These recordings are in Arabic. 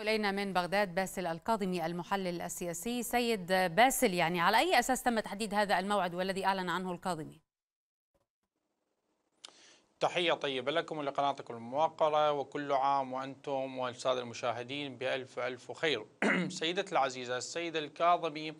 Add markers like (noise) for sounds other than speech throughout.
إلينا من بغداد باسل القاضمي المحلل السياسي سيد باسل يعني على أي أساس تم تحديد هذا الموعد والذي أعلن عنه القاضمي؟ تحية طيبة لكم ولقناتكم الموقرة وكل عام وأنتم والسادة المشاهدين بألف ألف خير (clears throat) سيدتي العزيزة السيدة الكاظمي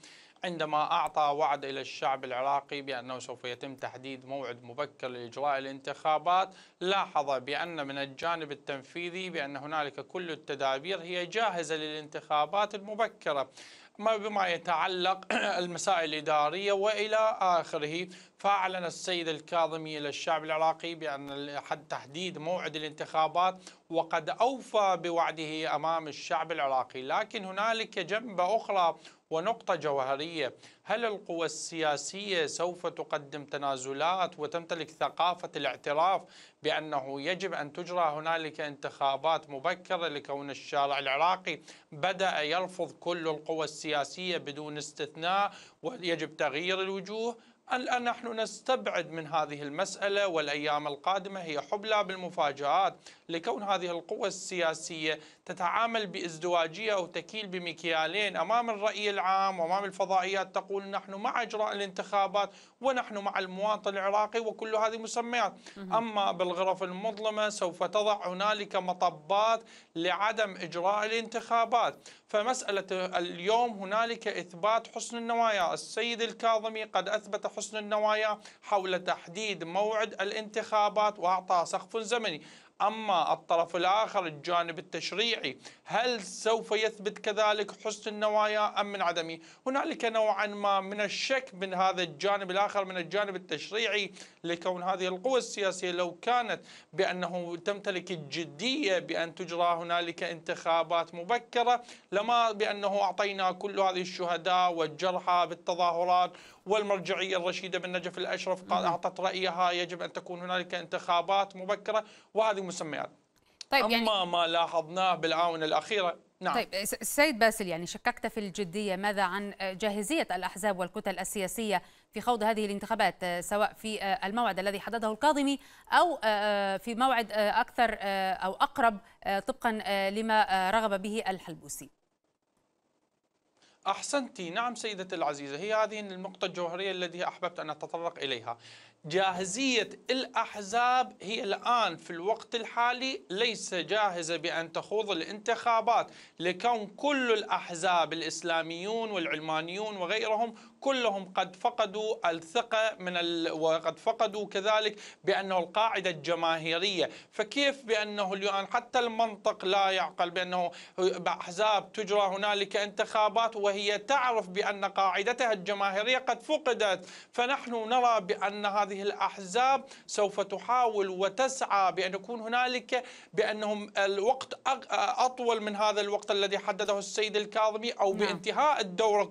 عندما أعطى وعد إلى الشعب العراقي بأنه سوف يتم تحديد موعد مبكر لإجراء الانتخابات لاحظ بأن من الجانب التنفيذي بأن هنالك كل التدابير هي جاهزة للانتخابات المبكرة ما بما يتعلق (clears throat) المسائل الإدارية وإلى آخره فأعلن السيد الكاظمي للشعب العراقي بأن حد تحديد موعد الانتخابات وقد أوفى بوعده أمام الشعب العراقي لكن هنالك جنبة أخرى ونقطة جوهرية هل القوى السياسية سوف تقدم تنازلات وتمتلك ثقافة الاعتراف بأنه يجب أن تجرى هنالك انتخابات مبكرة لكون الشارع العراقي بدأ يرفض كل القوى السياسية بدون استثناء ويجب تغيير الوجوه الآن نحن نستبعد من هذه المسألة والأيام القادمة هي حبلى بالمفاجآت لكون هذه القوى السياسية تتعامل بازدواجية أو تكيل بمكيالين أمام الرأي العام وأمام الفضائيات تقول نحن مع إجراء الانتخابات ونحن مع المواطن العراقي وكل هذه مسميات أما بالغرف المظلمة سوف تضع هنالك مطبات لعدم إجراء الانتخابات فمسألة اليوم هنالك إثبات حسن النوايا السيد الكاظمي قد أثبت حسن النوايا حول تحديد موعد الانتخابات وأعطى سقف زمني أما الطرف الآخر الجانب التشريعي هل سوف يثبت كذلك حسن النوايا أم من عدمه هنالك نوعا ما من الشك من هذا الجانب الآخر من الجانب التشريعي لكون هذه القوى السياسية لو كانت بأنه تمتلك الجدية بأن تجرى هنالك انتخابات مبكرة لما بأنه أعطينا كل هذه الشهداء والجرحى بالتظاهرات والمرجعية الرشيدة بن نجف الأشرف قال أعطت رأيها يجب أن تكون هنالك انتخابات مبكرة وهذه مسميات طيب أما يعني ما لاحظناه بالآونة الأخيرة نعم. طيب السيد باسل يعني شككت في الجدية ماذا عن آه، جاهزية الأحزاب والكتل السياسية في خوض هذه الانتخابات آه، سواء في آه، الموعد الذي حدده الكاظمي أو في موعد أكثر أو أقرب طبقا لما رغب به الحلبوسي أحسنت نعم سيدتي العزيزة هي هذه النقطة الجوهرية التي أحببت أن أتطرق إليها جاهزية الأحزاب هي الآن في الوقت الحالي ليس جاهزة بأن تخوض الانتخابات لكون كل الأحزاب الإسلاميون والعلمانيون وغيرهم كلهم قد فقدوا الثقة من ال... وقد فقدوا كذلك بأنه القاعدة الجماهيرية فكيف بأنه اليوم حتى المنطق لا يعقل بأنه أحزاب تجرى هنالك انتخابات وهي تعرف بأن قاعدتها الجماهيرية قد فقدت فنحن نرى بأن هذا هذه الأحزاب سوف تحاول وتسعى بأن يكون هنالك بأنهم الوقت أطول من هذا الوقت الذي حدده السيد الكاظمي أو نعم. بانتهاء الدورة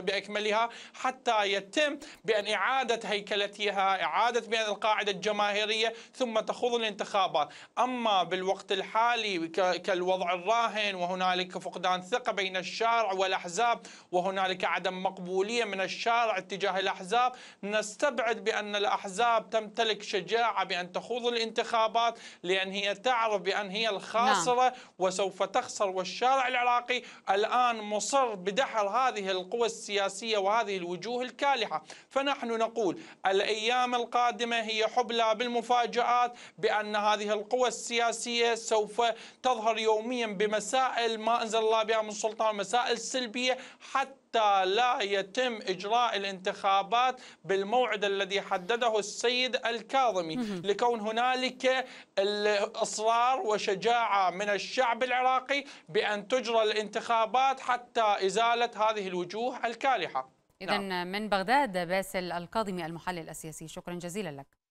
بأكملها حتى يتم بأن إعادة هيكلتها إعادة بأن القاعدة الجماهيرية ثم تخوض الانتخابات أما بالوقت الحالي كالوضع الراهن وهنالك فقدان ثقة بين الشارع والأحزاب وهنالك عدم مقبولية من الشارع تجاه الأحزاب نستبعد بأن الأحزاب الأحزاب تمتلك شجاعة بأن تخوض الانتخابات لأن هي تعرف بأن هي الخاسرة نعم. وسوف تخسر والشارع العراقي الآن مصر بدحر هذه القوى السياسية وهذه الوجوه الكالحة فنحن نقول الأيام القادمة هي حبلى بالمفاجآت بأن هذه القوى السياسية سوف تظهر يوميا بمسائل ما أنزل الله بها من سلطان مسائل سلبية حتى حتى لا يتم إجراء الانتخابات بالموعد الذي حدده السيد الكاظمي لكون هنالك الإصرار وشجاعة من الشعب العراقي بأن تجرى الانتخابات حتى إزالة هذه الوجوه الكالحة إذا نعم. من بغداد باسل الكاظمي المحلل السياسي شكرا جزيلا لك